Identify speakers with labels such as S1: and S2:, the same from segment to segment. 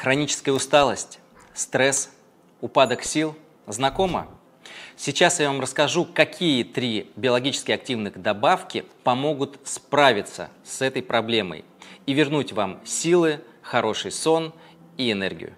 S1: Хроническая усталость, стресс, упадок сил знакомо? Сейчас я вам расскажу, какие три биологически активных добавки помогут справиться с этой проблемой и вернуть вам силы, хороший сон и энергию.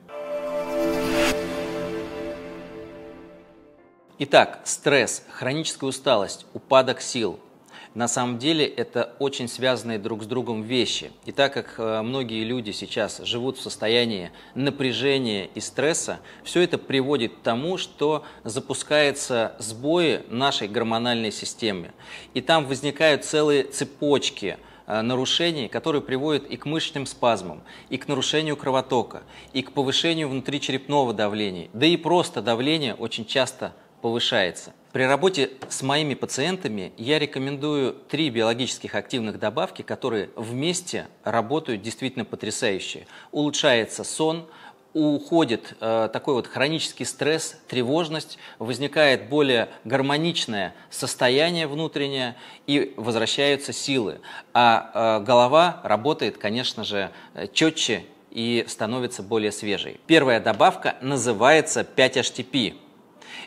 S1: Итак, стресс, хроническая усталость, упадок сил – на самом деле это очень связанные друг с другом вещи. И так как э, многие люди сейчас живут в состоянии напряжения и стресса, все это приводит к тому, что запускаются сбои нашей гормональной системы. И там возникают целые цепочки э, – нарушений, которые приводят и к мышечным спазмам, и к нарушению кровотока, и к повышению внутричерепного давления, да и просто давление очень часто повышается. При работе с моими пациентами я рекомендую три биологических активных добавки, которые вместе работают действительно потрясающе. Улучшается сон, уходит э, такой вот хронический стресс, тревожность, возникает более гармоничное состояние внутреннее и возвращаются силы. А э, голова работает, конечно же, э, четче и становится более свежей. Первая добавка называется 5-HTP.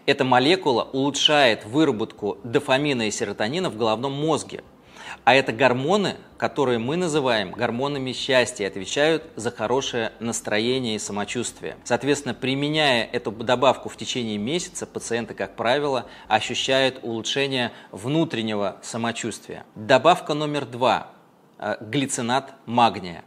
S1: Эта молекула улучшает выработку дофамина и серотонина в головном мозге. А это гормоны, которые мы называем гормонами счастья, отвечают за хорошее настроение и самочувствие. Соответственно, применяя эту добавку в течение месяца, пациенты, как правило, ощущают улучшение внутреннего самочувствия. Добавка номер два – э, глицинат магния.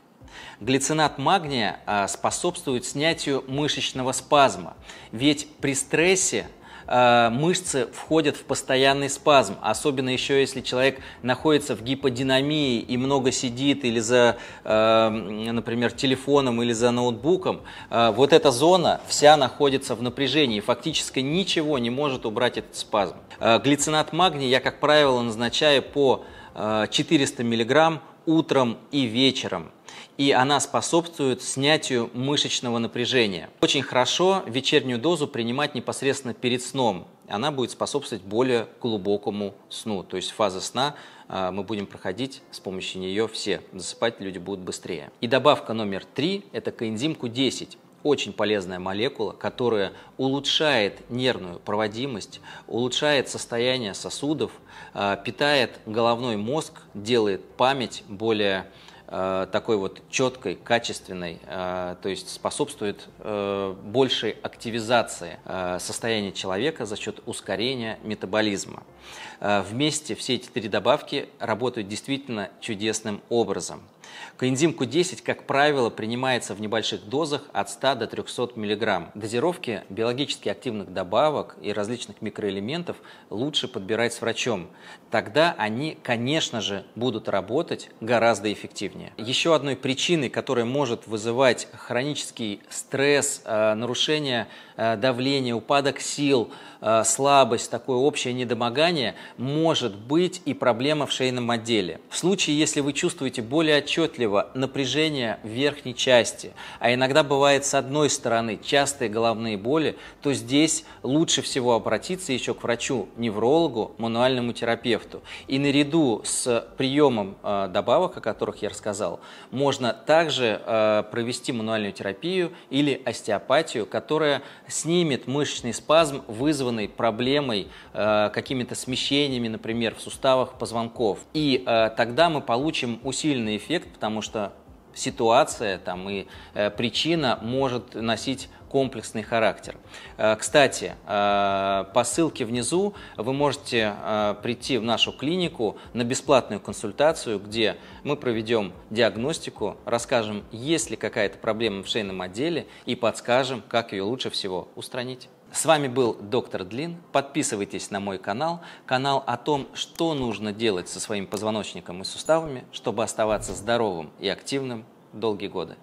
S1: Глицинат магния э, способствует снятию мышечного спазма, ведь при стрессе – Э, мышцы входят в постоянный спазм, особенно еще если человек находится в гиподинамии и много сидит или за, э, например, телефоном или за ноутбуком, э, вот эта зона вся находится в напряжении, фактически ничего не может убрать этот спазм. глицинат магния я, как правило, назначаю по 400 мг утром и вечером и она способствует снятию мышечного напряжения. Очень хорошо вечернюю дозу принимать непосредственно перед сном. Она будет способствовать более глубокому сну. То есть фаза сна а, мы будем проходить с помощью нее все. Засыпать люди будут быстрее. И добавка номер три – это коэнзим Q10 очень полезная молекула, которая улучшает нервную проводимость, улучшает состояние сосудов, а, питает головной мозг, делает память более Э, такой вот четкой, качественной, э, то есть способствует э, большей активизации состояния человека за счет ускорения метаболизма. Вместе все эти три добавки работают действительно чудесным образом. Коэнзим-Q10, как правило, принимается в небольших дозах от 100 до 300 мг. Дозировки биологически активных добавок и различных микроэлементов лучше подбирать с врачом. Тогда они, конечно же, будут работать гораздо эффективнее. Еще одной причиной, которая может вызывать хронический стресс, э, нарушение э, давления, упадок сил, э, слабость, такое общее недомогание, может быть и проблема в шейном отделе. В случае, если вы чувствуете более отчетливо отчетливо напряжение в верхней части, а иногда бывает с одной стороны частые головные боли, то здесь лучше всего обратиться еще к врачу, неврологу, мануальному терапевту. И наряду с приемом э, добавок, о которых я рассказал, можно также э, провести мануальную терапию или остеопатию, которая снимет мышечный спазм, вызванный проблемой, э, какими-то смещениями, например, в суставах позвонков. И тогда мы получим усиленный эффект потому что ситуация там, и э, причина может носить комплексный характер. Э, кстати, э, по ссылке внизу вы можете э, прийти в нашу клинику на бесплатную консультацию, где мы проведем диагностику, расскажем, есть ли какая-то проблема в шейном отделе и подскажем, как ее лучше всего устранить. С вами был доктор Длин. Подписывайтесь на мой канал. Канал о том, что нужно делать со своим позвоночником и суставами, чтобы оставаться здоровым и активным долгие годы.